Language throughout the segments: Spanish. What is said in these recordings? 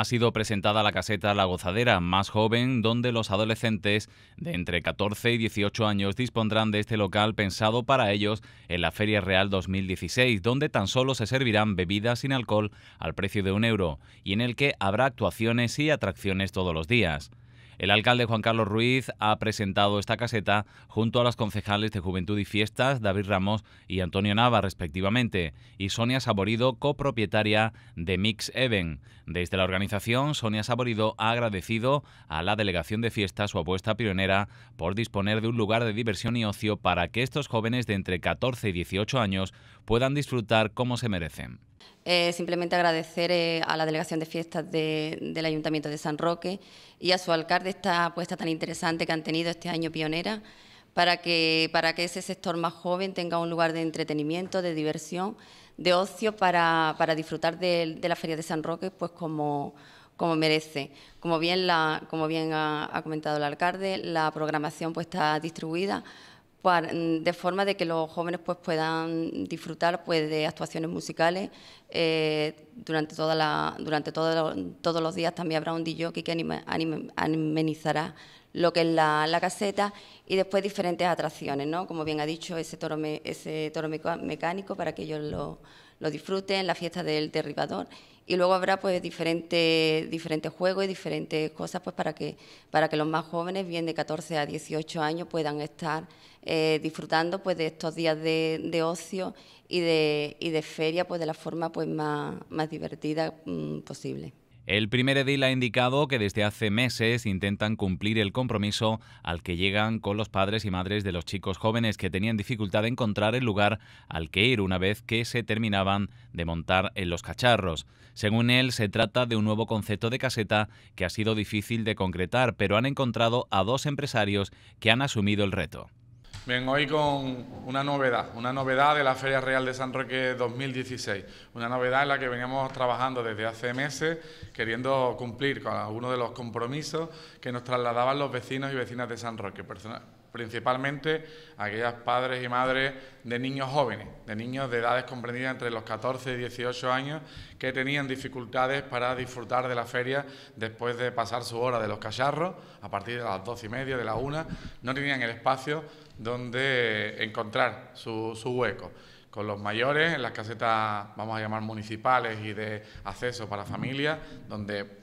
ha sido presentada la caseta La Gozadera, más joven, donde los adolescentes de entre 14 y 18 años dispondrán de este local pensado para ellos en la Feria Real 2016, donde tan solo se servirán bebidas sin alcohol al precio de un euro y en el que habrá actuaciones y atracciones todos los días. El alcalde Juan Carlos Ruiz ha presentado esta caseta junto a las concejales de Juventud y Fiestas, David Ramos y Antonio Nava, respectivamente, y Sonia Saborido, copropietaria de Mix Even. Desde la organización, Sonia Saborido ha agradecido a la Delegación de Fiestas su apuesta pionera por disponer de un lugar de diversión y ocio para que estos jóvenes de entre 14 y 18 años puedan disfrutar como se merecen. Eh, simplemente agradecer eh, a la Delegación de Fiestas del Ayuntamiento de San Roque y a su alcalde esta apuesta tan interesante que han tenido este año pionera para que, para que ese sector más joven tenga un lugar de entretenimiento, de diversión, de ocio para, disfrutar de, la Feria de San Roque pues como, merece. Como bien, como bien ha, comentado el alcalde, la programación pues está distribuida Mm, de forma de que los jóvenes pues, puedan disfrutar pues, de actuaciones musicales. Eh, durante toda la, durante todo, todos los días también habrá un DJ que anime, amenizará lo que es la, caseta y después diferentes atracciones, ¿no? Como bien ha dicho, ese toro, ese toro mecánico para que ellos lo, lo disfruten, la fiesta del derribador y luego habrá pues diferentes diferentes juegos y diferentes cosas pues para que para que los más jóvenes bien de 14 a 18 años puedan estar eh, disfrutando pues de estos días de, ocio y de, feria pues de la forma pues más, divertida mm, posible. El primer edil ha indicado que desde hace meses intentan cumplir el compromiso al que llegan con los padres y madres de los chicos jóvenes que tenían dificultad de encontrar el lugar al que ir una vez que se terminaban de montar en los cacharros. Según él, se trata de un nuevo concepto de caseta que ha sido difícil de concretar, pero han encontrado a dos empresarios que han asumido el reto. Ven hoy con una novedad, una novedad de la Feria Real de San Roque 2016, una novedad en la que veníamos trabajando desde hace meses, queriendo cumplir con algunos de los compromisos que nos trasladaban los vecinos y vecinas de San Roque. Personal, principalmente aquellas padres y madres de niños jóvenes, de niños de edades comprendidas entre los 14 y 18 años, que tenían dificultades para disfrutar de la feria después de pasar su hora de los cacharros, a partir de las 12 y media, de la una... no tenían el espacio donde encontrar su, su hueco con los mayores, en las casetas, vamos a llamar municipales y de acceso para familias, donde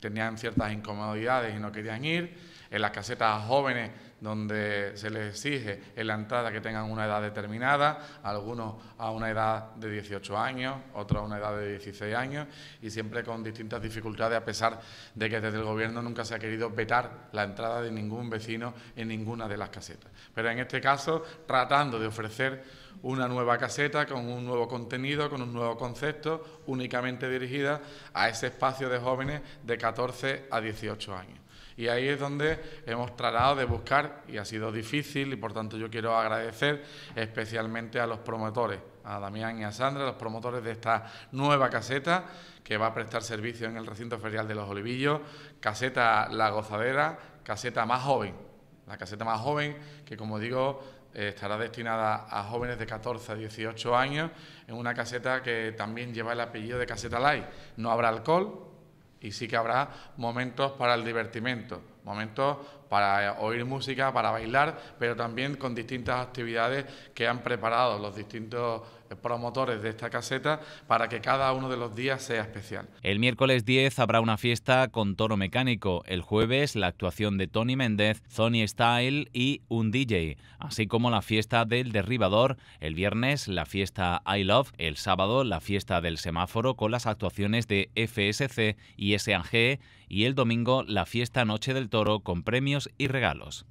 tenían ciertas incomodidades y no querían ir, en las casetas jóvenes donde se les exige en la entrada que tengan una edad determinada, algunos a una edad de 18 años, otros a una edad de 16 años, y siempre con distintas dificultades, a pesar de que desde el Gobierno nunca se ha querido vetar la entrada de ningún vecino en ninguna de las casetas. Pero en este caso, tratando de ofrecer una nueva caseta con un nuevo contenido, con un nuevo concepto, únicamente dirigida a ese espacio de jóvenes de 14 a 18 años. Y ahí es donde hemos tratado de buscar, y ha sido difícil, y por tanto yo quiero agradecer especialmente a los promotores, a Damián y a Sandra, los promotores de esta nueva caseta que va a prestar servicio en el recinto ferial de Los Olivillos, caseta La Gozadera, caseta más joven, la caseta más joven que como digo eh, estará destinada a jóvenes de 14 a 18 años, en una caseta que también lleva el apellido de Caseta Light. No habrá alcohol, y sí que habrá momentos para el divertimento, momentos para oír música, para bailar, pero también con distintas actividades que han preparado los distintos promotores de esta caseta para que cada uno de los días sea especial. El miércoles 10 habrá una fiesta con toro mecánico, el jueves la actuación de Tony Méndez, Sony Style y un DJ, así como la fiesta del derribador, el viernes la fiesta I Love, el sábado la fiesta del semáforo con las actuaciones de FSC y SAG y el domingo la fiesta Noche del Toro con premios y regalos.